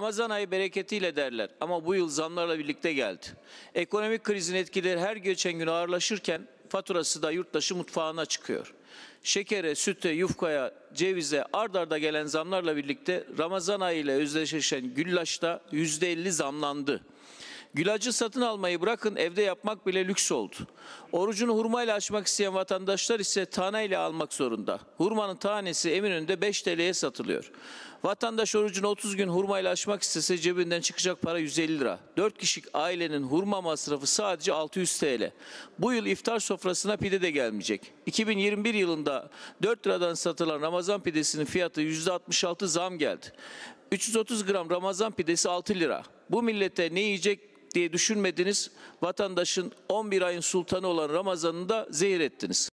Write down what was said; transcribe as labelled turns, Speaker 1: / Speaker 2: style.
Speaker 1: Ramazan ayı bereketiyle derler ama bu yıl zamlarla birlikte geldi. Ekonomik krizin etkileri her geçen gün ağırlaşırken faturası da yurttaşı mutfağına çıkıyor. Şekere, süte, yufkaya, cevize ard arda gelen zamlarla birlikte Ramazan ayı ile özdeşleşen güllaçta %50 zamlandı. Gülacı satın almayı bırakın evde yapmak bile lüks oldu. Orucunu hurmayla açmak isteyen vatandaşlar ise taneyle almak zorunda. Hurmanın tanesi Eminönü'nde 5 TL'ye satılıyor. Vatandaş orucunu 30 gün hurmayla açmak istese cebinden çıkacak para 150 lira. 4 kişilik ailenin hurma masrafı sadece 600 TL. Bu yıl iftar sofrasına pide de gelmeyecek. 2021 yılında 4 liradan satılan Ramazan pidesinin fiyatı %66 zam geldi. 330 gram Ramazan pidesi 6 lira. Bu millete ne yiyecek diye düşünmediniz. Vatandaşın 11 ayın sultanı olan Ramazan'ını da zehir ettiniz.